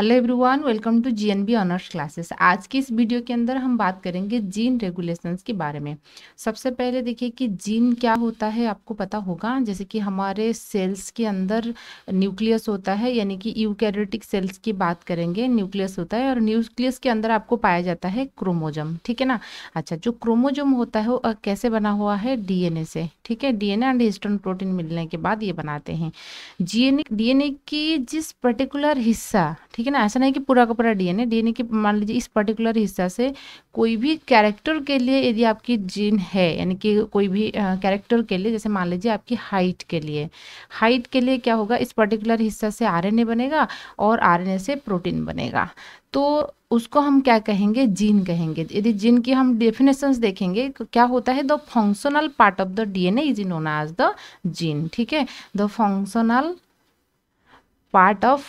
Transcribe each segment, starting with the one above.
hello everyone welcome to GNB honours classes आज की इस वीडियो के अंदर हम बात करेंगे जीन रेगुलेशंस के बारे में सबसे पहले देखिए कि जीन क्या होता है आपको पता होगा जैसे कि हमारे सेल्स के अंदर न्यूक्लियस होता है यानी कि यूकैरियोटिक सेल्स की बात करेंगे न्यूक्लियस होता है और न्यूक्लियस के अंदर आपको पाया जाता है क्रोमोजम ठीक है ना अच्छा जो क्रोमोजम होता है वो कैसे बना हुआ है डी से ठीक है डी एंड हिस्टोन प्रोटीन मिलने के बाद ये बनाते हैं जी एन की जिस पर्टिकुलर हिस्सा ठीक है लेकिन ऐसा नहीं कि पूरा का पूरा डीएनए डीएनए के मान लीजिए इस पर्टिकुलर हिस्सा से कोई भी कैरेक्टर के लिए यदि आपकी जीन है यानी कि कोई भी कैरेक्टर के लिए जैसे मान लीजिए आपकी हाइट के लिए हाइट के लिए क्या होगा इस पर्टिकुलर हिस्सा से आर बनेगा और आर से प्रोटीन बनेगा तो उसको हम क्या कहेंगे जीन कहेंगे यदि जीन की हम डेफिनेशंस देखेंगे तो क्या होता है the functional part of the DNA is known as the gene ठीक है the functional part of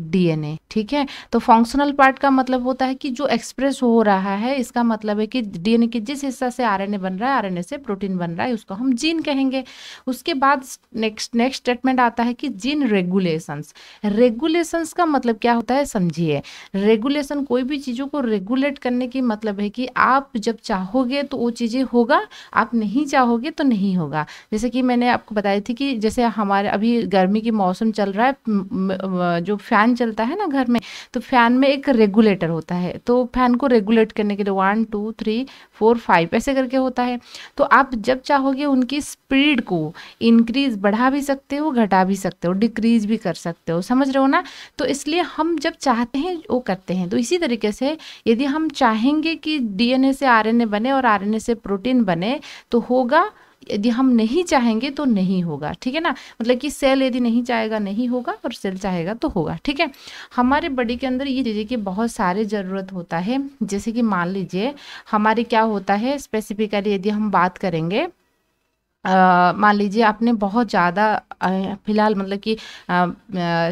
DNA ठीक है तो फंक्शनल पार्ट का मतलब होता है कि जो एक्सप्रेस हो रहा है इसका मतलब है कि डीएनए के जिस हिस्सा से आरएनए बन रहा है आरएनए से प्रोटीन बन रहा है उसको हम जीन कहेंगे उसके बाद नेक्स्ट नेक्स्ट स्टेटमेंट आता है कि जीन रेगुलेशंस रेगुलेशंस का मतलब क्या होता है समझिए रेगुलेशन कोई भी चीज़ों को रेगुलेट करने की मतलब है कि आप जब चाहोगे तो वो चीज़ें होगा आप नहीं चाहोगे तो नहीं होगा जैसे कि मैंने आपको बताई थी कि जैसे हमारे अभी गर्मी के मौसम चल रहा है जो फैन फ़ैन चलता है ना घर में तो फ़ैन में एक रेगुलेटर होता है तो फ़ैन को रेगुलेट करने के लिए one two three four five ऐसे करके होता है तो आप जब चाहोगे उनकी स्पीड को इंक्रीज बढ़ा भी सकते हो घटा भी सकते हो डिक्रीज भी कर सकते हो समझ रहे हो ना तो इसलिए हम जब चाहते हैं वो करते हैं तो इसी तरीके से यदि हम चाहेंगे कि डीएनए से आरएनए बने और आरएनए से प्रोटीन बने तो होगा यदि हम नहीं चाहेंगे तो नहीं होगा ठीक है ना मतलब कि सेल यदि नहीं चाहेगा नहीं होगा और सेल चाहेगा तो होगा ठीक है हमारे बॉडी के अंदर ये चीज़ें की बहुत सारे ज़रूरत होता है जैसे कि मान लीजिए हमारे क्या होता है स्पेसिफिकली यदि हम बात करेंगे मान लीजिए आपने बहुत ज़्यादा फ़िलहाल मतलब कि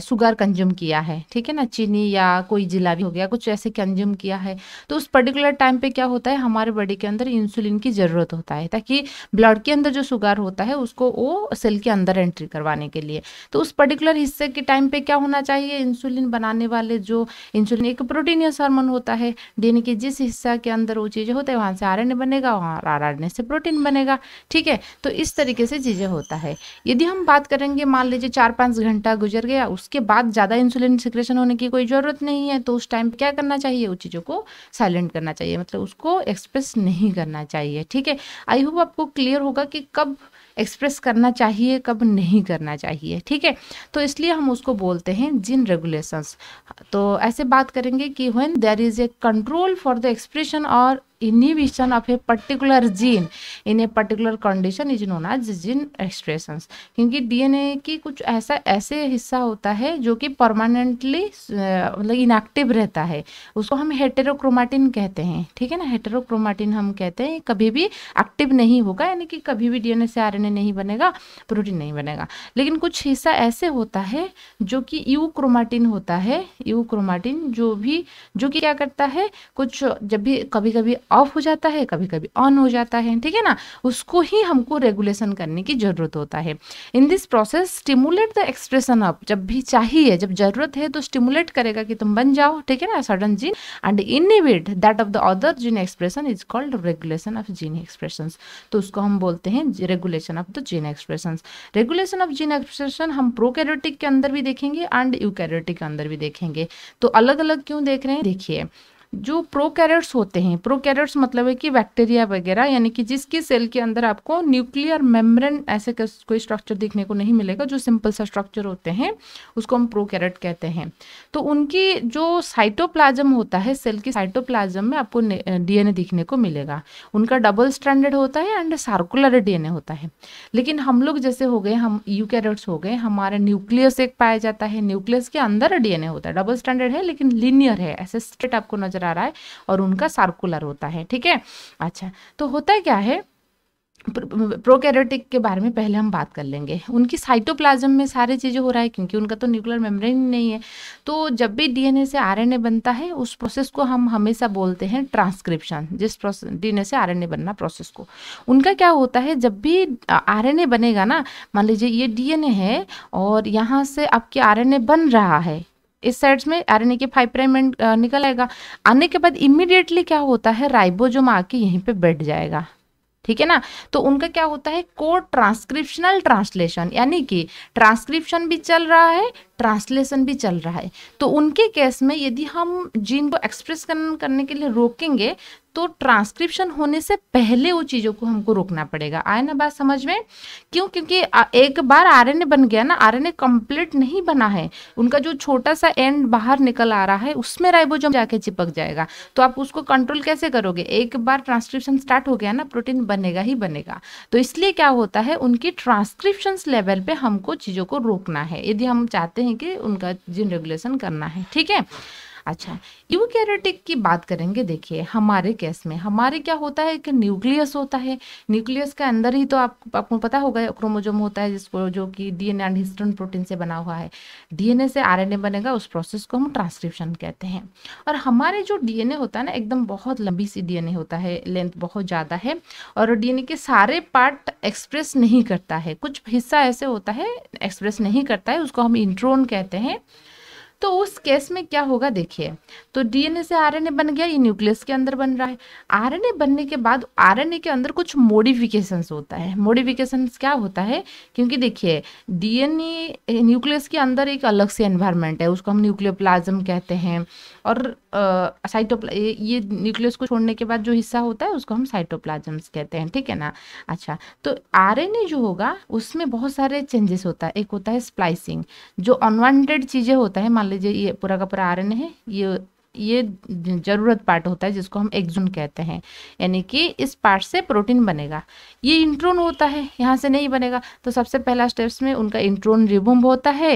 शुगर कंज्यूम किया है ठीक है ना चीनी या कोई जिलाबी हो गया कुछ ऐसे कंज्यूम किया है तो उस पर्टिकुलर टाइम पे क्या होता है हमारे बॉडी के अंदर इंसुलिन की ज़रूरत होता है ताकि ब्लड के अंदर जो शुगर होता है उसको वो सेल के अंदर एंट्री करवाने के लिए तो उस पर्टिकुलर हिस्से के टाइम पर क्या होना चाहिए इंसुलिन बनाने वाले जो इंसुलिन एक प्रोटीनियस हार्मोन होता है देने के जिस हिस्सा के अंदर वो चीज़ें होते हैं वहाँ से आर बनेगा वहाँ आर से प्रोटीन बनेगा ठीक है तो इस इस तरीके से चीज़ें होता है यदि हम बात करेंगे मान लीजिए चार पाँच घंटा गुजर गया उसके बाद ज़्यादा इंसुलिन सिक्रेशन होने की कोई ज़रूरत नहीं है तो उस टाइम क्या करना चाहिए उस चीज़ों को साइलेंट करना चाहिए मतलब उसको एक्सप्रेस नहीं करना चाहिए ठीक है आई होप आपको क्लियर होगा कि कब एक्सप्रेस करना चाहिए कब नहीं करना चाहिए ठीक है तो इसलिए हम उसको बोलते हैं जिन रेगुलेशंस तो ऐसे बात करेंगे कि when there is a control for the expression और inhibition of a particular gene in a particular condition is known as gene expression क्योंकि डीएनए की कुछ ऐसा ऐसे हिस्सा होता है जो कि परमानेंटली मतलब इनएक्टिव रहता है उसको हम हेटेरोक्रोमाटिन कहते हैं ठीक है ना हेटेरोक्रोमाटिन हम कहते हैं कभी भी एक्टिव नहीं होगा यानी कि कभी भी डीएनए से आरएनए नहीं बनेगा प्रोटीन नहीं बनेगा लेकिन कुछ हिस्सा ऐसे होता है जो कि यूक्रोमाटिन होता है यूक्रोमाटिन जो भी जो कि क्या करता है कुछ जब भी कभी कभी ऑफ हो जाता है कभी कभी ऑन हो जाता है ठीक है ना उसको ही हमको रेगुलेशन करने की ज़रूरत होता है in this process stimulate the expression of जब भी चाहिए जब ज़रूरत है तो स्टिमुलेट करेगा कि तुम बन जाओ ठीक है ना sudden gene and inhibit that of the other gene expression is called regulation of gene expression तो उसको हम बोलते हैं regulation of the gene expression regulation of gene expression हम प्रोकैरियोटिक के अंदर भी देखेंगे एंड यूकैरियोटिक के अंदर भी देखेंगे तो अलग अलग क्यों देख रहे हैं देखिए जो प्रोकैरियोट्स होते हैं प्रोकैरियोट्स मतलब है कि बैक्टीरिया वगैरह यानी कि जिसकी सेल के अंदर आपको न्यूक्लियर मेम्ब्रेन ऐसे कोई स्ट्रक्चर देखने को नहीं मिलेगा जो सिंपल सा स्ट्रक्चर होते हैं उसको हम प्रोकैरियोट कहते हैं तो उनकी जो साइटोप्लाज्म होता है सेल की साइटोप्लाज्म में आपको डीएनए दिखने को मिलेगा उनका डबल स्टैंडर्ड होता है एंड सार्कुलर डी होता है लेकिन हम लोग जैसे हो गए हम यू हो गए हमारे न्यूक्लियस एक पाया जाता है न्यूक्लियस के अंदर डी होता है डबल स्टैंडर्ड है लेकिन लीनियर है ऐसे स्ट्रेट आपको नजर आ रहा है और उनका सार्कुलर होता है ठीक है अच्छा तो होता क्या है प्रोकैरियोटिक के बारे में पहले हम बात कर लेंगे उनकी साइटोप्लाज्म में सारी चीज़ें हो रहा है क्योंकि उनका तो न्यूक्लियर मेम्ब्रेन नहीं है तो जब भी डीएनए से आरएनए बनता है उस प्रोसेस को हम हमेशा बोलते हैं ट्रांसक्रिप्शन जिस प्रोसेस डीएनए से आरएनए बनना प्रोसेस को उनका क्या होता है जब भी आर बनेगा ना मान लीजिए ये डी है और यहाँ से आपके आर बन रहा है इस साइड में ए के फाइव प्राइम एंड निकल आएगा आने के बाद इमिडिएटली क्या होता है राइबोजोम आके यहीं पे बैठ जाएगा ठीक है ना तो उनका क्या होता है को ट्रांसक्रिप्शनल ट्रांसलेशन यानी कि ट्रांसक्रिप्शन भी चल रहा है ट्रांसलेशन भी चल रहा है तो उनके केस में यदि हम जीन को एक्सप्रेस करने के लिए रोकेंगे तो ट्रांसक्रिप्शन होने से पहले वो चीज़ों को हमको रोकना पड़ेगा आए ना बात समझ में क्यों क्योंकि एक बार आरएनए बन गया ना आरएनए कंप्लीट नहीं बना है उनका जो छोटा सा एंड बाहर निकल आ रहा है उसमें राइबोजोम जाके चिपक जाएगा तो आप उसको कंट्रोल कैसे करोगे एक बार ट्रांसक्रिप्शन स्टार्ट हो गया ना प्रोटीन बनेगा ही बनेगा तो इसलिए क्या होता है उनकी ट्रांसक्रिप्शन लेवल पर हमको चीज़ों को रोकना है यदि हम चाहते हैं कि उनका जिन रेगुलेशन करना है ठीक है अच्छा यूकैरियोटिक की बात करेंगे देखिए हमारे केस में हमारे क्या होता है कि न्यूक्लियस होता है न्यूक्लियस के अंदर ही तो आप, आपको पता होगा क्रोमोजोम होता है जिसको जो कि डीएनए एंड हिस्टोन प्रोटीन से बना हुआ है डीएनए से आरएनए बनेगा उस प्रोसेस को हम ट्रांसक्रिप्शन कहते हैं और हमारे जो डीएनए होता है ना एकदम बहुत लंबी सी डीएनए होता है लेंथ बहुत ज़्यादा है और डीएनए के सारे पार्ट एक्सप्रेस नहीं करता है कुछ हिस्सा ऐसे होता है एक्सप्रेस नहीं करता है उसको हम इंट्रोन कहते हैं तो उस केस में क्या होगा देखिए तो डीएनए से आरएनए बन गया ये न्यूक्लियस के अंदर बन रहा है आरएनए बनने के बाद आरएनए के अंदर कुछ मोडिफिकेशंस होता है मोडिफिकेशन क्या होता है क्योंकि देखिए डीएनए न्यूक्लियस के अंदर एक अलग से एनवायरमेंट है उसको हम न्यूक्लियोप्लाज्म कहते हैं और साइटोप्ला ये न्यूक्लियस को छोड़ने के बाद जो हिस्सा होता है उसको हम साइटोप्लाजम्स कहते हैं ठीक है ना अच्छा तो आर जो होगा उसमें बहुत सारे चेंजेस होता है एक होता है स्प्लाइसिंग जो अनवांटेड चीज़ें होता है मान मान लीजिए ये पूरा का पूरा आर है ये ये ज़रूरत पार्ट होता है जिसको हम एक्जून कहते हैं यानी कि इस पार्ट से प्रोटीन बनेगा ये इंट्रोन होता है यहाँ से नहीं बनेगा तो सबसे पहला स्टेप्स में उनका इंट्रोन रिबूम होता है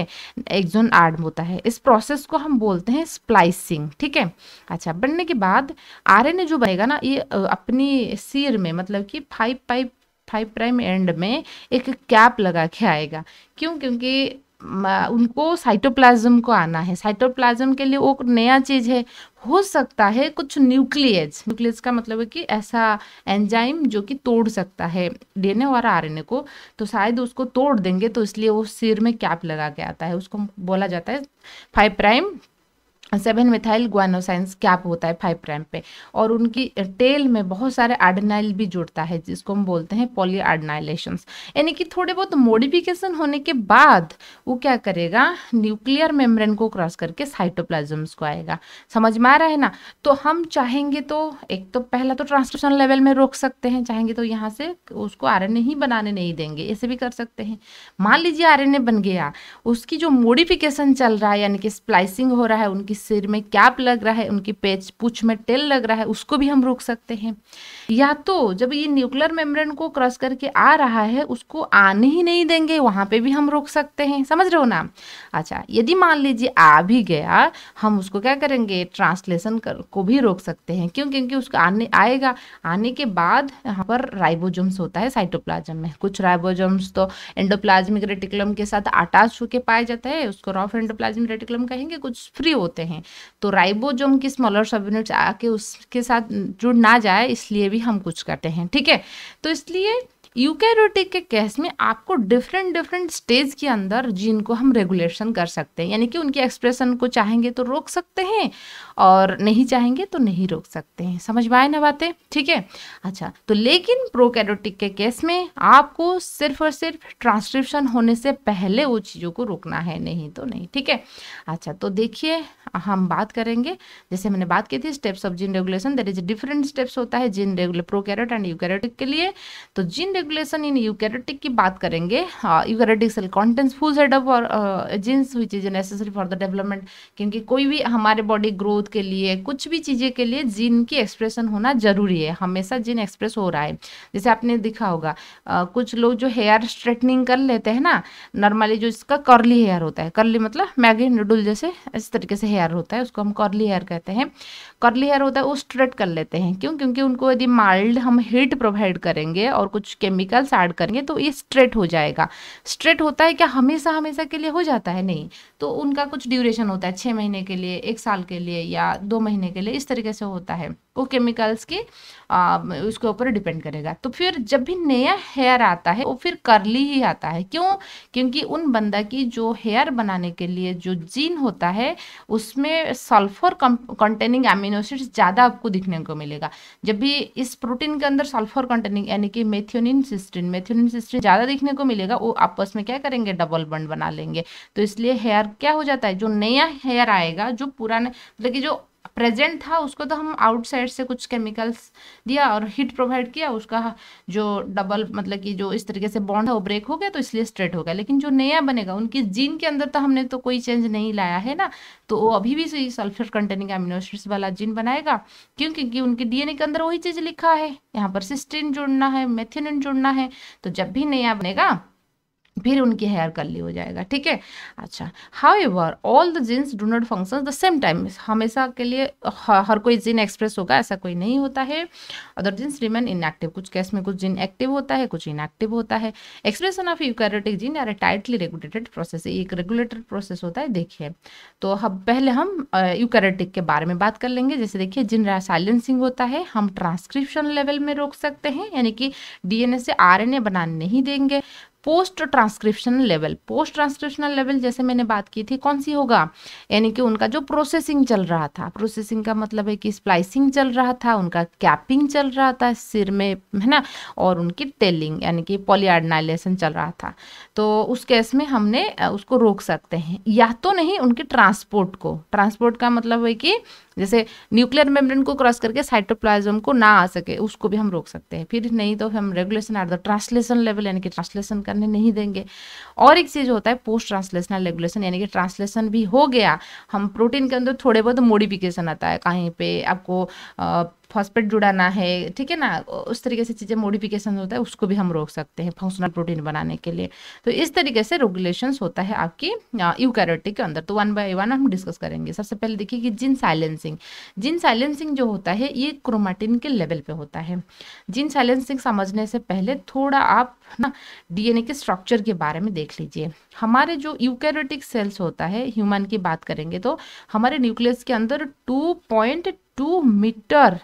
एक्जोन आर्म होता है इस प्रोसेस को हम बोलते हैं स्प्लाइसिंग ठीक है अच्छा बनने के बाद आरएनए जो बनेगा ना ये अपनी सिर में मतलब कि five five five prime end में एक कैप लगा के आएगा क्यों क्योंकि उनको साइटोप्लाज्म को आना है साइटोप्लाज्म के लिए वो नया चीज़ है हो सकता है कुछ न्यूक्लियस न्यूक्लियस का मतलब है कि ऐसा एंजाइम जो कि तोड़ सकता है डीएनए और आरएनए को तो शायद उसको तोड़ देंगे तो इसलिए वो सिर में कैप लगा के आता है उसको बोला जाता है five prime seven methyl guanosines cap होता है फाइव प्राइम पे और उनकी टेल में बहुत सारे आर्डनाइल भी जुड़ता है जिसको हम बोलते हैं पॉली आर्डनाइलेशन यानी कि थोड़े बहुत मोडिफिकेशन होने के बाद वो क्या करेगा न्यूक्लियर मेम्ब्रेन को क्रॉस करके साइटोप्लाजम्स को आएगा समझ में आ रहा है ना तो हम चाहेंगे तो एक तो पहला तो ट्रांसक्रिप्शन लेवल में रोक सकते हैं चाहेंगे तो यहाँ से उसको आर ही बनाने नहीं देंगे ऐसे भी कर सकते हैं मान लीजिए आर बन गया उसकी जो मोडिफिकेशन चल रहा है यानी कि स्प्लाइसिंग हो रहा है उनकी सिर में कैप लग रहा है उनकी पेच पूछ में टेल लग रहा है उसको भी हम रोक सकते हैं या तो जब ये न्यूक्लियर मेम्ब्रेन को क्रॉस करके आ रहा है उसको आने ही नहीं देंगे वहाँ पे भी हम रोक सकते हैं समझ रहे हो ना अच्छा यदि मान लीजिए आ भी गया हम उसको क्या करेंगे ट्रांसलेशन कर को भी रोक सकते हैं क्यों क्योंकि उसको आने आएगा आने के बाद यहाँ पर राइबोजोम्स होता है साइटोप्लाज्म में कुछ राइबोजोम्स तो एंडोप्लाज्मिक रेटिकुलम के साथ अटैच होकर पाया जाता है उसको रॉफ एंडोप्लाज्मिक रेटिकुलम कहेंगे कुछ फ्री होते हैं तो राइबोजोम की स्मॉलर सब यूनिट्स आके उसके साथ जुड़ ना जाए इसलिए भी हम कुछ करते हैं ठीक है तो इसलिए यूकैरियोटिक के केस में आपको डिफरेंट डिफरेंट स्टेज के अंदर जीन को हम रेगुलेशन कर सकते हैं यानी कि उनके एक्सप्रेशन को चाहेंगे तो रोक सकते हैं और नहीं चाहेंगे तो नहीं रोक सकते हैं समझ में आए ना बातें ठीक है अच्छा तो लेकिन प्रोकैरियोटिक के केस में आपको सिर्फ और सिर्फ ट्रांसक्रिप्शन होने से पहले वो चीज़ों को रोकना है नहीं तो नहीं ठीक है अच्छा तो देखिए हम बात करेंगे जैसे मैंने बात की थी steps of gene regulation there is different steps होता है gene regular prokaryote and eukaryotic के लिए तो जीन regulation इन eukaryotic तो की बात करेंगे eukaryotic cell contents full set of और genes which is necessary for the development क्योंकि कोई भी हमारे बॉडी ग्रोथ के लिए कुछ भी चीज़ें के लिए जीन की एक्सप्रेशन होना जरूरी है हमेशा जीन एक्सप्रेस हो रहा है जैसे आपने दिखा होगा uh, कुछ लोग जो हेयर स्ट्रेटनिंग कर लेते हैं ना नॉर्मली जो इसका कर्ली हेयर होता है कर्ली मतलब मैगी नूडल जैसे इस तरीके से हेयर होता है उसको हम कर्ली हेयर कहते हैं कर्ली हेयर होता है वो स्ट्रेट कर लेते हैं क्यों क्योंकि उनको यदि माइल्ड हम हीट प्रोवाइड करेंगे और कुछ के केमिकल्स ऐड करेंगे तो ये स्ट्रेट हो जाएगा स्ट्रेट होता है क्या हमेशा हमेशा के लिए हो जाता है नहीं तो उनका कुछ ड्यूरेशन होता है छः महीने के लिए एक साल के लिए या दो महीने के लिए इस तरीके से होता है वो केमिकल्स के आ, उसके ऊपर डिपेंड करेगा तो फिर जब भी नया हेयर आता है वो फिर करली ही आता है क्यों क्योंकि उन बंदा की जो हेयर बनाने के लिए जो जीन होता है उसमें सल्फर कंटेनिंग एमिनोसिड्स ज़्यादा आपको दिखने को मिलेगा जब भी इस प्रोटीन के अंदर सल्फर कंटेनिंग यानी कि मेथियोनिन सिस्टिन मेथियोनिन सिस्टिन ज़्यादा दिखने को मिलेगा वो आपस में क्या करेंगे डबल बंड बना लेंगे तो इसलिए हेयर क्या हो जाता है जो नया हेयर आएगा जो पुराने मतलब कि जो प्रेजेंट था उसको तो हम आउटसाइड से कुछ केमिकल्स दिया और हीट प्रोवाइड किया उसका जो डबल मतलब कि जो इस तरीके से बॉन्ड है वो ब्रेक हो गया तो इसलिए स्ट्रेट हो गया लेकिन जो नया बनेगा उनकी जीन के अंदर तो हमने तो कोई चेंज नहीं लाया है ना तो वो अभी भी सल्फर कंटेनिंग एमिनो वाला जीन बनाएगा क्यों क्योंकि उनके डीएनए के अंदर वही चीज़ लिखा है यहाँ पर सिस्टिन जुड़ना है मेथिन जुड़ना है तो जब भी नया बनेगा फिर उनकी हेयर कर्ली हो जाएगा ठीक है अच्छा however all the genes do not function the same time हमेशा के लिए हर कोई जीन एक्सप्रेस होगा ऐसा कोई नहीं होता है अदर जीन्स रिमेन इनएक्टिव कुछ केस में कुछ जीन एक्टिव होता है कुछ इनएक्टिव होता है expression of eukaryotic gene are a tightly regulated process एक रेगुलेटेड प्रोसेस होता है देखिए तो हम पहले हम यूकैरियोटिक के बारे में बात कर लेंगे जैसे देखिए जिन साइलेंसिंग होता है हम ट्रांसक्रिप्शन लेवल में रोक सकते हैं यानी कि ए से ए बनाने नहीं देंगे post transcriptional level post transcriptional level जैसे मैंने बात की थी कौन सी होगा यानी कि उनका जो प्रोसेसिंग चल रहा था प्रोसेसिंग का मतलब है कि स्प्लाइसिंग चल रहा था उनका कैपिंग चल रहा था सिर में है ना और उनकी टेलिंग यानी कि पॉलीआर्डनाइलेशन चल रहा था तो उस केस में हमने उसको रोक सकते हैं या तो नहीं उनके ट्रांसपोर्ट को ट्रांसपोर्ट का मतलब है कि जैसे न्यूक्लियर मेम्ब्रेन को क्रॉस करके साइटोप्लाज्म को ना आ सके उसको भी हम रोक सकते हैं फिर नहीं तो हम regulation at the translation level यानी कि ट्रांसलेशन करने नहीं देंगे और एक चीज़ होता है पोस्ट ट्रांसलेशनल रेगुलेशन यानी कि ट्रांसलेशन भी हो गया हम प्रोटीन के अंदर थोड़े बहुत मोडिफिकेशन आता है कहीं पर आपको फॉस्फेट जुड़ाना है ठीक है ना उस तरीके से चीज़ें मॉडिफिकेशन होता है उसको भी हम रोक सकते हैं फंक्शनल प्रोटीन बनाने के लिए तो इस तरीके से रेगुलेशन होता है आपकी यूकैरोटिक के अंदर तो वन बाय वन हम डिस्कस करेंगे सबसे पहले देखिए कि जिन साइलेंसिंग जिन साइलेंसिंग जो होता है ये क्रोमाटिन के लेवल पर होता है जिन साइलेंसिंग समझने से पहले थोड़ा आप ना डीएनए के स्ट्रक्चर के बारे में देख लीजिए हमारे जो यूकैरोटिक सेल्स होता है ह्यूमन की बात करेंगे तो हमारे न्यूक्लियस के अंदर two point two metre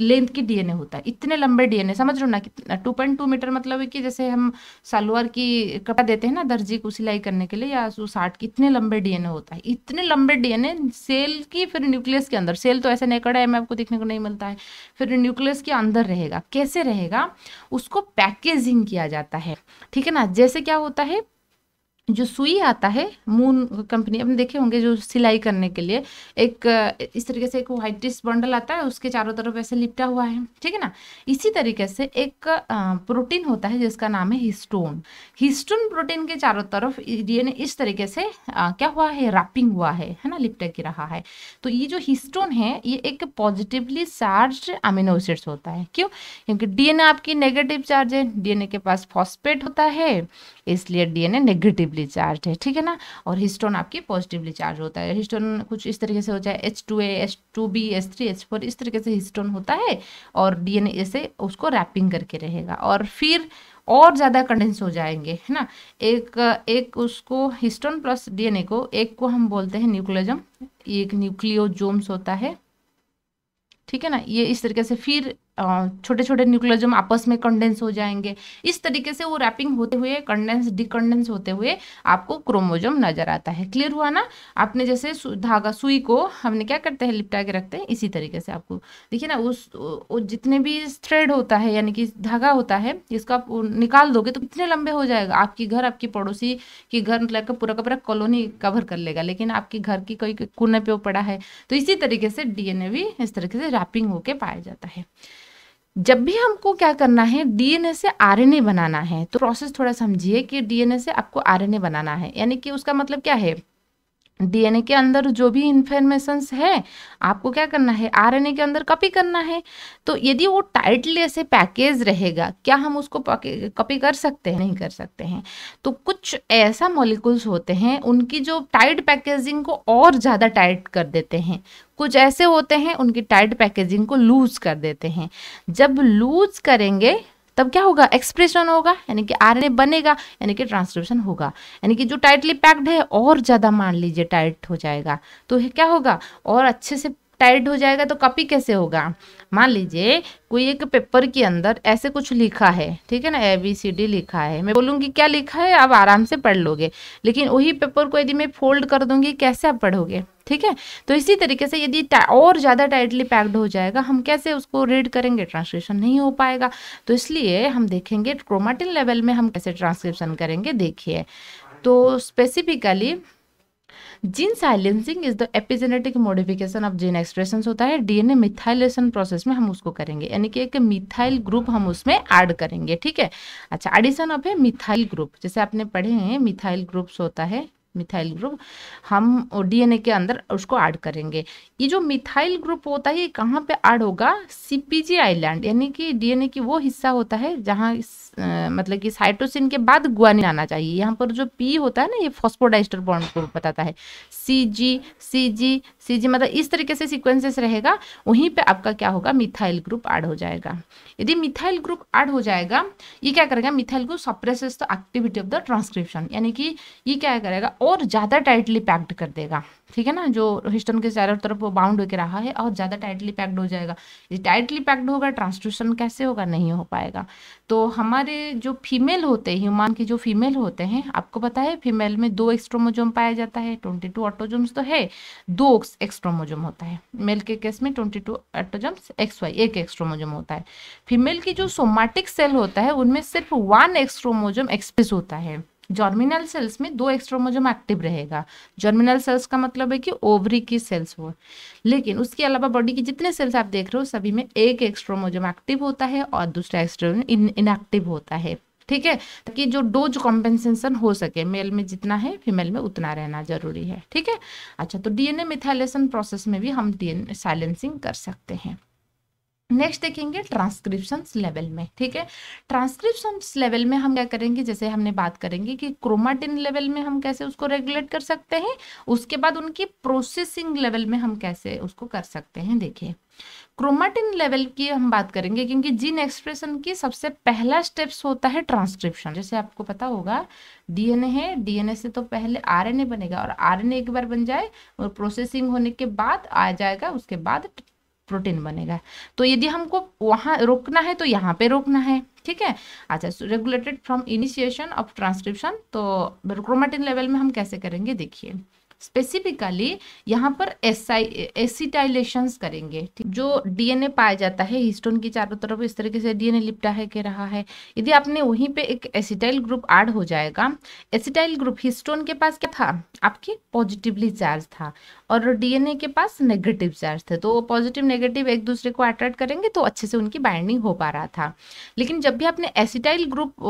length की डीएनए होता है इतने लंबे डीएनए समझ लो ना कितना टू पॉइंट टू मीटर मतलब है कि जैसे हम सलवार की कपड़ा देते हैं ना दर्जी को सिलाई करने के लिए या सो साठ इतने लंबे डीएनए होता है इतने लंबे डीएनए सेल की फिर न्यूक्लियस के अंदर सेल तो ऐसे नेकड़ा है मैं आपको देखने को नहीं मिलता है फिर न्यूक्लियस के अंदर रहेगा कैसे रहेगा उसको पैकेजिंग किया जाता है ठीक है ना जैसे क्या होता है जो सुई आता है मून कंपनी अपने देखे होंगे जो सिलाई करने के लिए एक इस तरीके से एक वाइटिस बंडल आता है उसके चारों तरफ ऐसे लिपटा हुआ है ठीक है ना इसी तरीके से एक प्रोटीन होता है जिसका नाम है हिस्टोन हिस्टोन प्रोटीन के चारों तरफ डीएनए इस तरीके से आ, क्या हुआ है रैपिंग हुआ है है ना लिपटा की रहा है तो ये जो हिस्टोन है ये एक पॉजिटिवली चार्ज अमीनो एसिड्स होता है क्यों क्योंकि डीएनए आपकी नेगेटिव चार्ज है डीएनए के पास फॉस्फेट होता है इसलिए डीएनए नेगेटिवली चार्ज है ठीक है ना और हिस्टोन आपकी पॉजिटिवली चार्ज होता है हिस्टोन कुछ इस तरीके से हो जाए H two A H two B H three H four इस तरीके से हिस्टोन होता है और डीएनए ऐसे उसको रैपिंग करके रहेगा और फिर और ज़्यादा कंडेंस हो जाएंगे है ना एक एक उसको हिस्टोन प्लस डीएनए को एक को हम बोलते हैं न्यूक्लियोजम एक न्यूक्लियोजोम्स होता है ठीक है ना ये इस तरीके से फिर छोटे छोटे न्यूक्लियोजम आपस में कंडेंस हो जाएंगे इस तरीके से वो रैपिंग होते हुए कंडेंस डिकंडेंस होते हुए आपको क्रोमोजोम नजर आता है क्लियर हुआ ना आपने जैसे धागा सुई को हमने क्या करते हैं लिपटा के रखते हैं इसी तरीके से आपको देखिए ना उस वो जितने भी थ्रेड होता है यानी कि धागा होता है इसको आप निकाल दोगे तो कितने लंबे हो जाएगा आपकी घर आपकी पड़ोसी की घर मतलब पूरा का पूरा कॉलोनी कवर कर लेगा लेकिन आपके घर की कोई कोने पे पड़ा है तो इसी तरीके से डीएनए भी इस तरीके से रैपिंग होके पाया जाता है जब भी हमको क्या करना है डीएनए से आरएनए बनाना है तो प्रोसेस थोड़ा समझिए कि डीएनए से आपको आरएनए बनाना है यानी कि उसका मतलब क्या है डीएनए के अंदर जो भी इंफॉर्मेशंस है आपको क्या करना है आरएनए के अंदर कॉपी करना है तो यदि वो टाइटली ऐसे पैकेज रहेगा क्या हम उसको कॉपी कर सकते हैं नहीं कर सकते हैं तो कुछ ऐसा मॉलिक्यूल्स होते हैं उनकी जो टाइट पैकेजिंग को और ज़्यादा टाइट कर देते हैं कुछ ऐसे होते हैं उनकी टाइट पैकेजिंग को लूज कर देते हैं जब लूज करेंगे तब क्या होगा एक्सप्रेशन होगा यानी कि आरएनए बनेगा यानी कि ट्रांसक्रिप्शन होगा यानी कि जो टाइटली पैक्ड है और ज़्यादा मान लीजिए टाइट हो जाएगा तो क्या होगा और अच्छे से टाइट हो जाएगा तो कॉपी कैसे होगा मान लीजिए कोई एक पेपर के अंदर ऐसे कुछ लिखा है ठीक है ना ए बी सी डी लिखा है मैं बोलूँगी क्या लिखा है आप आराम से पढ़ लोगे लेकिन वही पेपर को यदि मैं फोल्ड कर दूंगी कैसे आप पढ़ोगे ठीक है तो इसी तरीके से यदि और ज़्यादा टाइटली पैक्ड हो जाएगा हम कैसे उसको रीड करेंगे ट्रांसलेशन नहीं हो पाएगा तो इसलिए हम देखेंगे क्रोमाटिन लेवल में हम कैसे ट्रांसक्रिप्शन करेंगे देखिए तो specifically gene silencing is the epigenetic modification of gene expression होता है डीएनए मिथाइलेशन प्रोसेस में हम उसको करेंगे यानी कि एक मिथाइल ग्रुप हम उसमें ऐड करेंगे ठीक है अच्छा addition of a methyl group जैसे आपने पढ़े हैं मिथाइल ग्रुप्स होता है मिथाइल ग्रुप हम डीएनए के अंदर उसको ऐड करेंगे ये जो मिथाइल ग्रुप होता है ये कहाँ पे ऐड होगा सीपीजी आइलैंड यानी कि डीएनए की वो हिस्सा होता है जहाँ मतलब कि साइटोसिन के बाद गुआनिन आना चाहिए यहाँ पर जो पी होता है ना ये फॉस्फोडाइस्टर बॉन्ड को बताता है सी जी सी जी सी जी मतलब इस तरीके से सिक्वेंसेस रहेगा वहीं पर आपका क्या होगा मिथाइल ग्रुप ऐड हो जाएगा यदि मिथाइल ग्रुप ऐड हो जाएगा ये क्या करेगा methyl group suppresses the activity of the transcription यानी कि ये क्या करेगा और ज़्यादा टाइटली पैक्ड कर देगा ठीक है ना जो हिस्टन के चारों तरफ वो बाउंड होकर रहा है और ज़्यादा टाइटली पैक्ड हो जाएगा ये टाइटली पैक्ड होगा ट्रांसल्यूशन कैसे होगा नहीं हो पाएगा तो हमारे जो फीमेल होते हैं ह्यूमन के जो फीमेल होते हैं आपको पता है फीमेल में दो एक्सट्रोमोजोम पाया जाता है ट्वेंटी टू ऑटोजोम्स तो है दो एक्सट्रोमोजोम होता है मेल के केस में twenty two autosomes X Y एक एक्सट्रोमोजोम होता है फीमेल की जो सोमाटिक सेल होता है उनमें सिर्फ वन एक्सट्रोमोजोम एक्सप्रेस होता है जर्मिनल सेल्स में दो एक्सट्रोमोजोम एक्टिव रहेगा जर्मिनल सेल्स का मतलब है कि ओवरी की सेल्स हो लेकिन उसके अलावा बॉडी के जितने सेल्स आप देख रहे हो सभी में एक एक्सट्रोमोजोम एक्टिव होता है और दूसरा एक्सट्रोम इनएक्टिव होता है ठीक है ताकि जो डोज कॉम्पेंसेशन हो सके मेल में जितना है फीमेल में उतना रहना जरूरी है ठीक है अच्छा तो डीएनए मिथाइलेशन प्रोसेस में भी हम डीएनए साइलेंसिंग कर सकते हैं नेक्स्ट देखेंगे ट्रांसक्रिप्शन लेवल में ठीक है ट्रांसक्रिप्शन लेवल में हम क्या करेंगे जैसे हमने बात करेंगे कि क्रोमाटिन लेवल में हम कैसे उसको रेगुलेट कर सकते हैं उसके बाद उनकी प्रोसेसिंग लेवल में हम कैसे उसको कर सकते हैं देखिए क्रोमाटिन लेवल की हम बात करेंगे क्योंकि जीन एक्सप्रेशन की सबसे पहला स्टेप्स होता है ट्रांसक्रिप्शन जैसे आपको पता होगा डीएनए है डीएनए से तो पहले आरएनए बनेगा और आरएनए एक बार बन जाए और प्रोसेसिंग होने के बाद आ जाएगा उसके बाद प्रोटीन बनेगा तो यदि हमको वहाँ रोकना है तो यहाँ पे रोकना है ठीक है अच्छा regulated from initiation of transcription तो क्रोमेटिन लेवल में हम कैसे करेंगे देखिए स्पेसिफिकली यहाँ पर एसाई एसिटाइलेशन करेंगे जो डीएनए पाया जाता है हिस्टोन की चारों तरफ इस तरीके से डीएनए लिपटा है कह रहा है यदि आपने वहीं पे एक एसिटाइल ग्रुप ऐड हो जाएगा एसिटाइल ग्रुप हिस्टोन के पास क्या था आपकी पॉजिटिवली चार्ज था और डीएनए के पास नेगेटिव चार्ज थे तो पॉजिटिव नेगेटिव एक दूसरे को अट्रैक्ट करेंगे तो अच्छे से उनकी बाइंडिंग हो पा रहा था लेकिन जब भी आपने एसिटाइल ग्रुप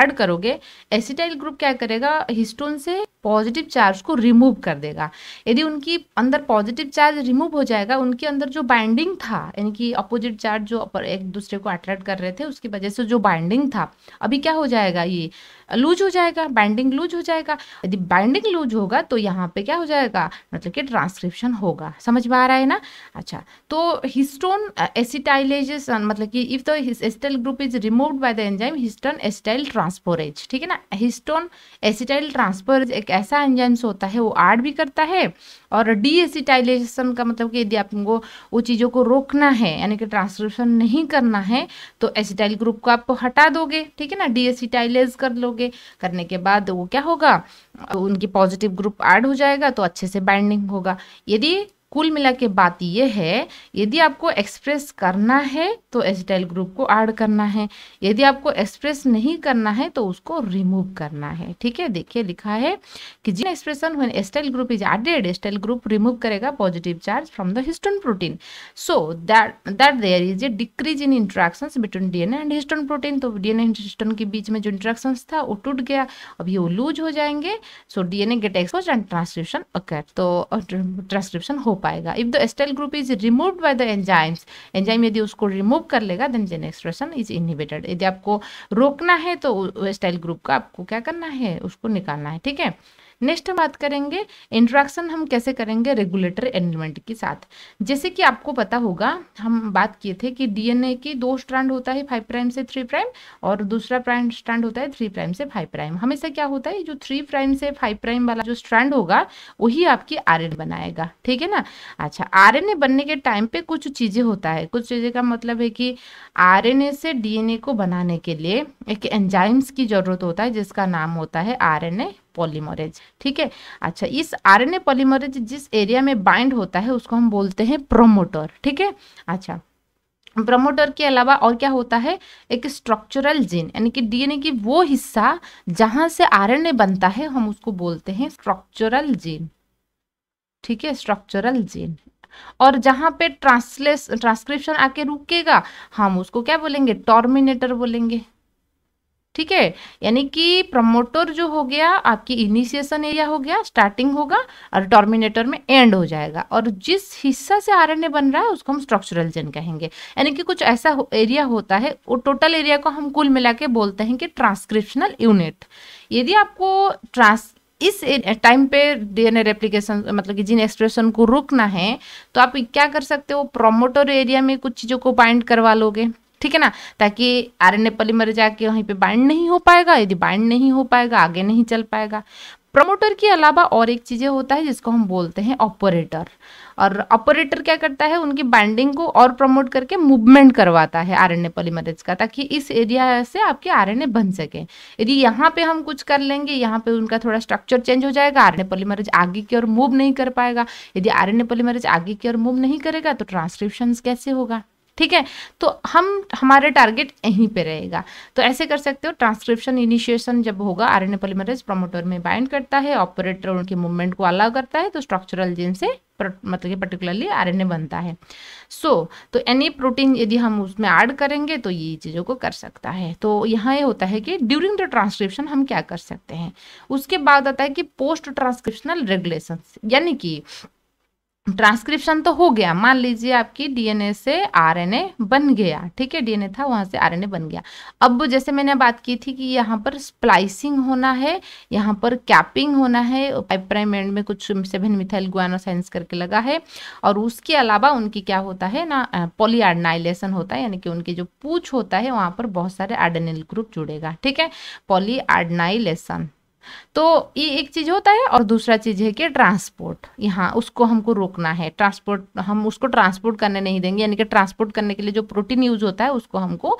ऐड करोगे एसिटाइल ग्रुप क्या करेगा हिस्टोन से पॉजिटिव चार्ज को रिमूव कर देगा यदि उनकी अंदर पॉजिटिव चार्ज रिमूव हो जाएगा उनके अंदर जो बाइंडिंग था यानी कि अपोजिट चार्ज जो एक दूसरे को अट्रैक्ट कर रहे थे उसकी वजह से जो बाइंडिंग था अभी क्या हो जाएगा ये लूज हो जाएगा बाइंडिंग लूज हो जाएगा यदि बाइंडिंग लूज होगा तो यहाँ पे क्या हो जाएगा मतलब कि ट्रांसक्रिप्शन होगा समझ में आ रहा है ना अच्छा तो हिस्टोन एसिटाइलेजेस मतलब कि if the acetyl group is remove by the enzyme histone acetyl transferase ठीक है ना हिस्टोन एसिटाइल ट्रांसपोरेज एक ऐसा एंजाइम्स होता है वो आर्ट भी करता है और डी का मतलब कि यदि आपको वो चीज़ों को रोकना है यानी कि ट्रांसक्रिप्शन नहीं करना है तो एसिटाइल ग्रुप को आप हटा दोगे ठीक है ना डी एसिटाइलेज कर लोगे करोगे करने के बाद वो क्या होगा उनकी पॉजिटिव ग्रुप ऐड हो जाएगा तो अच्छे से बाइंडिंग होगा यदि कुल मिला के बात यह है यदि आपको एक्सप्रेस करना है तो एसिटाइल ग्रुप को ऐड करना है यदि आपको एक्सप्रेस नहीं करना है तो उसको रिमूव करना है ठीक है देखिए लिखा है कि gene expression when acetyl group is added acetyl group remove करेगा positive charge from the histone protein so that that there is a decrease in interaction between DNA and histone protein तो डीएनए एंड हिस्टोन के बीच में जो interaction था वो टूट गया अब ये लूज हो जाएंगे so DNA get expose and transcription occur तो ट्रांसक्रिप्शन हो पाएगा if the acetyl group is remove by the enzymes enzyme यदि उसको रिमूव कर लेगा then gene expression is inhibited यदि आपको रोकना है तो एस्टाइल ग्रुप का आपको क्या करना है उसको निकालना है ठीक है नेक्स्ट हम बात करेंगे इंट्रैक्शन हम कैसे करेंगे रेगुलेटर एनिमेंट के साथ जैसे कि आपको पता होगा हम बात किए थे कि डीएनए की दो स्ट्रांड होता है फाइव प्राइम से थ्री प्राइम और दूसरा प्राइम स्ट्रांड होता है थ्री प्राइम से फाइव प्राइम हमेशा क्या होता है जो थ्री प्राइम से फाइव प्राइम वाला जो स्ट्रैंड होगा वही आपकी आर बनाएगा ठीक है ना अच्छा आर बनने के टाइम पे कुछ चीज़ें होता है कुछ चीज़ें का मतलब है कि आर से डी को बनाने के लिए एक एंजाइम्स की ज़रूरत होता है जिसका नाम होता है आर पॉलीमरेज ठीक है अच्छा इस आरएनए पॉलीमरेज जिस एरिया में बाइंड होता है उसको हम बोलते हैं प्रोमोटर ठीक है अच्छा प्रमोटर के अलावा और क्या होता है एक स्ट्रक्चरल जीन यानी कि डीएनए की वो हिस्सा जहां से आरएनए बनता है हम उसको बोलते हैं स्ट्रक्चरल जीन ठीक है स्ट्रक्चरल जीन और जहां पे ट्रांसलेस ट्रांसक्रिप्शन आके रुकेगा हम उसको क्या बोलेंगे टर्मिनेटर बोलेंगे ठीक है यानी कि प्रमोटर जो हो गया आपकी इनिशिएशन एरिया हो गया स्टार्टिंग होगा और टर्मिनेटर में एंड हो जाएगा और जिस हिस्सा से आर बन रहा है उसको हम स्ट्रक्चरल जन कहेंगे यानी कि कुछ ऐसा हो, एरिया होता है वो टोटल एरिया को हम कुल मिला के बोलते हैं कि ट्रांसक्रिप्शनल यूनिट यदि आपको ट्रांस इस टाइम पे डीएनए रेप्लिकेशन मतलब कि जीन एक्सप्रेशन को रुकना है तो आप क्या कर सकते हो प्रोमोटर एरिया में कुछ चीज़ों को बाइंड करवा लोगे ठीक है ना ताकि आर एन ए पॉलीमरेज आके वहीं पे बाइंड नहीं हो पाएगा यदि बाइंड नहीं हो पाएगा आगे नहीं चल पाएगा प्रमोटर के अलावा और एक चीज़ें होता है जिसको हम बोलते हैं ऑपरेटर और ऑपरेटर क्या करता है उनकी बाइंडिंग को और प्रमोट करके मूवमेंट करवाता है आर एन ए पॉलीमरेज का ताकि इस एरिया से आपके आर एन ए बन सके यदि यहाँ पे हम कुछ कर लेंगे यहाँ पे उनका थोड़ा स्ट्रक्चर चेंज हो जाएगा आर एन ए पॉलीमरेज आगे की ओर मूव नहीं कर पाएगा यदि आर एन ए पॉलीमरेज आगे की ओर मूव नहीं करेगा तो ट्रांसक्रिप्शन कैसे होगा ठीक है तो हम हमारा टारगेट यहीं पे रहेगा तो ऐसे कर सकते हो ट्रांसक्रिप्शन इनिशिएशन जब होगा ए पॉलीमरेज प्रोमोटर में बाइंड करता है ऑपरेटर उनके मूवमेंट को अलाउ करता है तो स्ट्रक्चरल जीन से मतलब कि पर्टिकुलरली आरएनए बनता है सो so, तो एनी प्रोटीन यदि हम उसमें ऐड करेंगे तो ये चीज़ों को कर सकता है तो यहाँ ये होता है कि ड्यूरिंग द ट्रांसक्रिप्शन हम क्या कर सकते हैं उसके बाद आता है कि पोस्ट ट्रांसक्रिप्शनल रेगुलेशन यानी कि ट्रांसक्रिप्शन तो हो गया मान लीजिए आपकी डीएनए से आरएनए बन गया ठीक है डीएनए था वहां से आरएनए बन गया अब जैसे मैंने बात की थी कि यहाँ पर स्प्लाइसिंग होना है यहाँ पर कैपिंग होना है पाइपराइम एंड में कुछ सेवन मिथाइल गुआनो साइंस करके लगा है और उसके अलावा उनकी क्या होता है ना पॉलीआर्डनाइलेशन होता है यानी कि उनके जो पूछ होता है वहाँ पर बहुत सारे आर्डनल ग्रुप जुड़ेगा ठीक है आर्डनाइलेसन तो ये एक चीज़ होता है और दूसरा चीज़ है कि ट्रांसपोर्ट यहाँ उसको हमको रोकना है ट्रांसपोर्ट हम उसको ट्रांसपोर्ट करने नहीं देंगे यानी कि ट्रांसपोर्ट करने के लिए जो प्रोटीन यूज होता है उसको हमको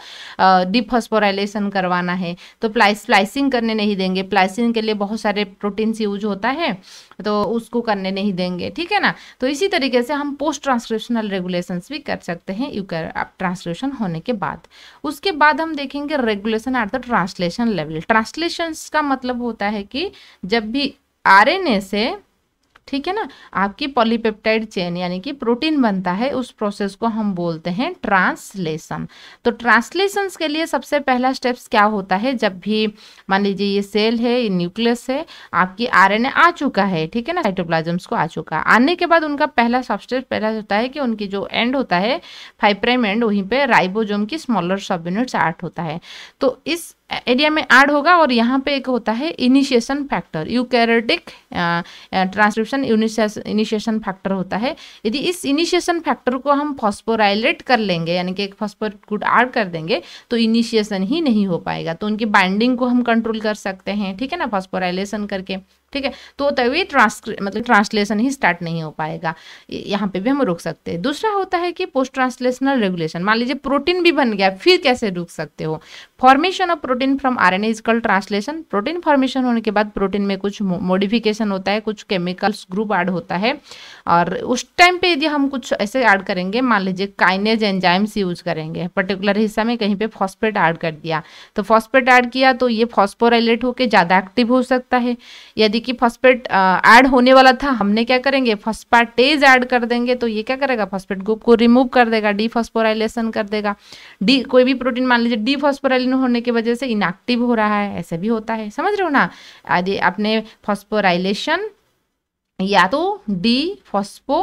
डिफॉस्फोराइलेशन करवाना है तो प्लाइस स्लाइसिंग करने नहीं देंगे प्लाइसिंग के लिए बहुत सारे प्रोटीन्स यूज होता है तो उसको करने नहीं देंगे ठीक है ना तो इसी तरीके से हम पोस्ट ट्रांसक्रिप्शनल रेगुलेशंस भी कर सकते हैं यू कर ट्रांसलेशन होने के बाद उसके बाद हम देखेंगे regulation at the translation level translation का मतलब होता है कि जब भी आर से ठीक है ना आपकी पॉलीपेप्टाइड चेन यानी कि प्रोटीन बनता है उस प्रोसेस को हम बोलते हैं ट्रांसलेशन तो ट्रांसलेशन के लिए सबसे पहला स्टेप्स क्या होता है जब भी मान लीजिए ये सेल है ये न्यूक्लियस है आपकी आरएनए आ चुका है ठीक है ना साइटोप्लाजम्स को आ चुका है आने के बाद उनका पहला सबस्टेट पहला होता है कि उनकी जो एंड होता है फाइप्रेम एंड वहीं पर राइबोजोम की स्मॉलर सब यूनिट्स आर्ट होता है तो इस एरिया में ऐड होगा और यहाँ पे एक होता है initiation factor eukaryotic transcription initiation factor होता है यदि इस इनिशिएशन फैक्टर को हम फॉस्फोराइलेट कर लेंगे यानी कि एक फॉस्पोर गुड ऐड कर देंगे तो इनिशिएशन ही नहीं हो पाएगा तो उनकी बाइंडिंग को हम कंट्रोल कर सकते हैं ठीक है ना फॉस्फोराइलेशन करके ठीक है तो तभी हुए ट्रांस मतलब ट्रांसलेशन ही स्टार्ट नहीं हो पाएगा यहाँ पे भी हम रोक सकते हैं दूसरा होता है कि पोस्ट ट्रांसलेशनल रेगुलेशन मान लीजिए प्रोटीन भी बन गया फिर कैसे रुक सकते हो formation of protein from R N is call translation protein formation होने के बाद प्रोटीन में कुछ मॉडिफिकेशन होता है कुछ केमिकल्स ग्रुप ऐड होता है और उस टाइम पे यदि हम कुछ ऐसे ऐड करेंगे मान लीजिए काइनेज एंजाइम्स यूज करेंगे पर्टिकुलर हिस्सा में कहीं पे फॉस्फेट ऐड कर दिया तो फॉस्फेट ऐड किया तो ये फॉस्फोराइलेट होकर ज़्यादा एक्टिव हो सकता है यदि डिकी फॉस्फेट ऐड होने वाला था हमने क्या करेंगे फॉस्फाटेज ऐड कर देंगे तो ये क्या करेगा फॉस्फेट ग्रुप को रिमूव कर देगा डी कर देगा डी कोई भी प्रोटीन मान लीजिए डी फॉस्फोराइलिन होने की वजह से इनएक्टिव हो रहा है ऐसे भी होता है समझ रहे हो ना आदि आपने फॉस्फोराइलेशन या तो डी फॉस्फो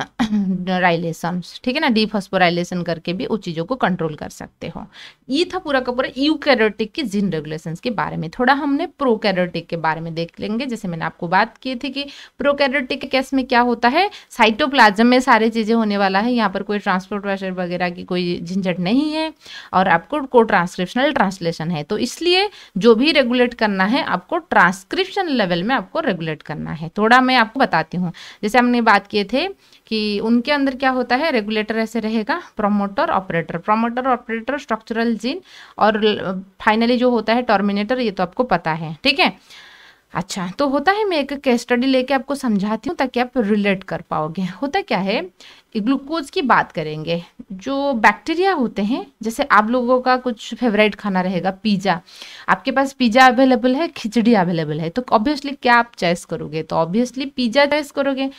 राइलेशन ठीक है ना डिफॉस्फोराइलेशन करके भी उन चीज़ों को कंट्रोल कर सकते हो ये था पूरा का पूरा यूकैरियोटिक के जीन रेगुलेशन के बारे में थोड़ा हमने प्रोकैरियोटिक के बारे में देख लेंगे जैसे मैंने आपको बात की थी कि प्रोकैरियोटिक के केस में क्या होता है साइटोप्लाज्म में सारी चीज़ें होने वाला है यहाँ पर कोई ट्रांसपोर्ट वगैरह की कोई झंझट नहीं है और आपको को ट्रांसक्रिप्शनल ट्रांसलेशन है तो इसलिए जो भी रेगुलेट करना है आपको ट्रांसक्रिप्शन लेवल में आपको रेगुलेट करना है थोड़ा मैं आपको बताती हूँ जैसे हमने बात किए थे कि उनके अंदर क्या होता है रेगुलेटर ऐसे रहेगा promoter operator promoter operator structural gene और फाइनली जो होता है टर्मिनेटर ये तो आपको पता है ठीक है अच्छा तो होता है मैं एक केस स्टडी लेके आपको समझाती हूँ ताकि आप रिलेट कर पाओगे होता क्या है ग्लूकोज की बात करेंगे जो बैक्टीरिया होते हैं जैसे आप लोगों का कुछ फेवरेट खाना रहेगा पिज़्ज़ा आपके पास पिज़्ज़ा अवेलेबल है खिचड़ी अवेलेबल है तो ऑब्वियसली क्या आप चॉइस करोगे तो ऑब्वियसली पिज़्ज़ा चॉइस करोगे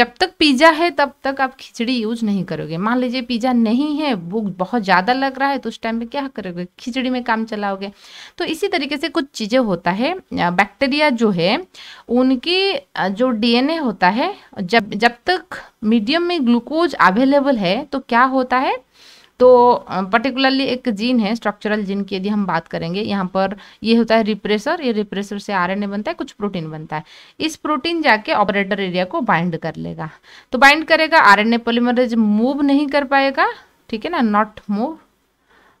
जब तक पिज़्ज़ा है तब तक आप खिचड़ी यूज नहीं करोगे मान लीजिए पिज़्ज़ा नहीं है भूख बहुत ज़्यादा लग रहा है तो उस टाइम पर क्या करोगे खिचड़ी में काम चलाओगे तो इसी तरीके से कुछ चीज़ें होता है बैक्टीरिया जो है उनकी जो डी होता है जब जब तक मीडियम में ग्लूकोज अवेलेबल है तो क्या होता है तो पर्टिकुलरली एक जीन है स्ट्रक्चरल जीन की यदि हम बात करेंगे यहाँ पर ये होता है रिप्रेसर ये रिप्रेसर से आरएनए बनता है कुछ प्रोटीन बनता है इस प्रोटीन जाके ऑपरेटर एरिया को बाइंड कर लेगा तो बाइंड करेगा आरएनए पॉलीमरेज मूव नहीं कर पाएगा ठीक है ना नॉट मूव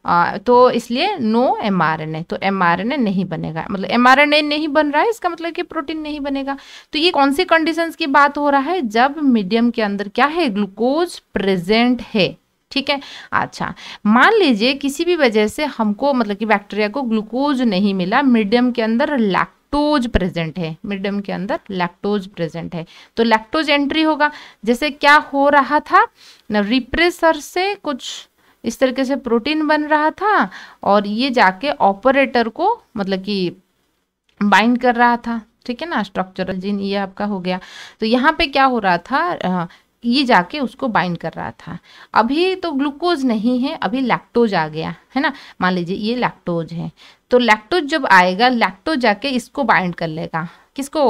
आ, तो इसलिए no M R N A तो एम आर एन ए नहीं बनेगा मतलब एम आर एन ए नहीं बन रहा है इसका मतलब कि प्रोटीन नहीं बनेगा तो ये कौन सी कंडीशंस की बात हो रहा है जब मीडियम के अंदर क्या है ग्लूकोज प्रेजेंट है ठीक है अच्छा मान लीजिए किसी भी वजह से हमको मतलब कि बैक्टीरिया को ग्लूकोज नहीं मिला मीडियम के अंदर लैक्टोज प्रेजेंट है मीडियम के अंदर लैक्टोज प्रेजेंट है तो लैक्टोज एंट्री होगा जैसे क्या हो रहा था रिप्रेसर से कुछ इस तरीके से प्रोटीन बन रहा था और ये जाके ऑपरेटर को मतलब कि बाइंड कर रहा था ठीक है ना स्ट्रक्चरल जीन ये आपका हो गया तो यहाँ पे क्या हो रहा था ये जाके उसको बाइंड कर रहा था अभी तो ग्लूकोज नहीं है अभी लैक्टोज आ गया है ना मान लीजिए ये लैक्टोज है तो लैक्टोज जब आएगा लैक्टोज जाके इसको बाइंड कर लेगा किसको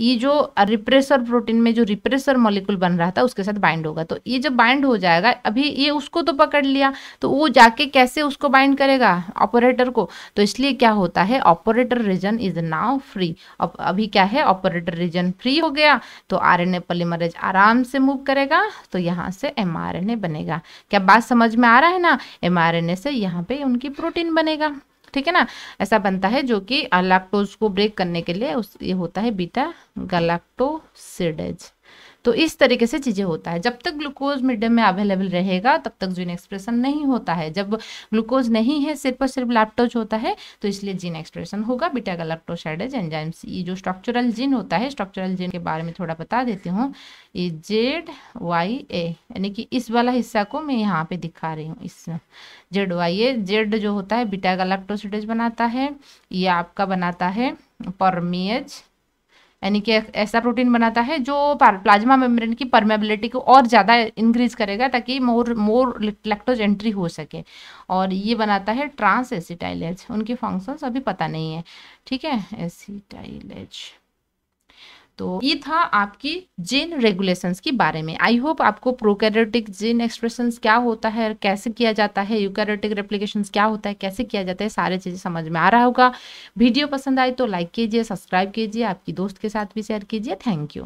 ये जो रिप्रेसर प्रोटीन में जो रिप्रेसर मॉलिक्यूल बन रहा था उसके साथ बाइंड होगा तो ये जब बाइंड हो जाएगा अभी ये उसको तो पकड़ लिया तो वो जाके कैसे उसको बाइंड करेगा ऑपरेटर को तो इसलिए क्या होता है operator region is now free अब अभी क्या है ऑपरेटर रीजन फ्री हो गया तो आर एन आराम से मूव करेगा तो यहाँ से एम बनेगा क्या बात समझ में आ रहा है ना एम से यहाँ पे उनकी प्रोटीन बनेगा ठीक है ना ऐसा बनता है जो कि लैक्टोज को ब्रेक करने के लिए उस ये होता है बीटा गलैक्टोसिडेज तो इस तरीके से चीज़ें होता है जब तक ग्लूकोज मिड डे में अवेलेबल रहेगा तब तक जीन एक्सप्रेशन नहीं होता है जब ग्लूकोज नहीं है सिर्फ और सिर्फ लैप्टोज होता है तो इसलिए जीन एक्सप्रेशन होगा का गलप्टोसाइडेज एंजाइम्स ये जो स्ट्रक्चरल जीन होता है स्ट्रक्चरल जीन के बारे में थोड़ा बता देती हूँ ये जेड वाई ए यानी कि इस वाला हिस्सा को मैं यहाँ पे दिखा रही हूँ इस जेड वाई ए जेड जो होता है बीटा गलप्टोसाइडेज बनाता है ये आपका बनाता है परमियज यानी कि ऐसा प्रोटीन बनाता है जो प्लाज्मा मेम्ब्रेन की परमेबिलिटी को और ज़्यादा इंक्रीज करेगा ताकि मोर मोर लैक्टोज एंट्री हो सके और ये बनाता है ट्रांस एसिटाइलेज उनके फंक्शंस अभी पता नहीं है ठीक है एसिटाइलेज तो ये था आपकी जिन रेगुलेशंस के बारे में आई होप आपको प्रोकैरियोटिक जिन एक्सप्रेशन क्या होता है कैसे किया जाता है यूकैरियोटिक रेप्लीकेशन क्या होता है कैसे किया जाता है सारे चीज़ें समझ में आ रहा होगा वीडियो पसंद आए तो लाइक कीजिए सब्सक्राइब कीजिए आपकी दोस्त के साथ भी शेयर कीजिए थैंक यू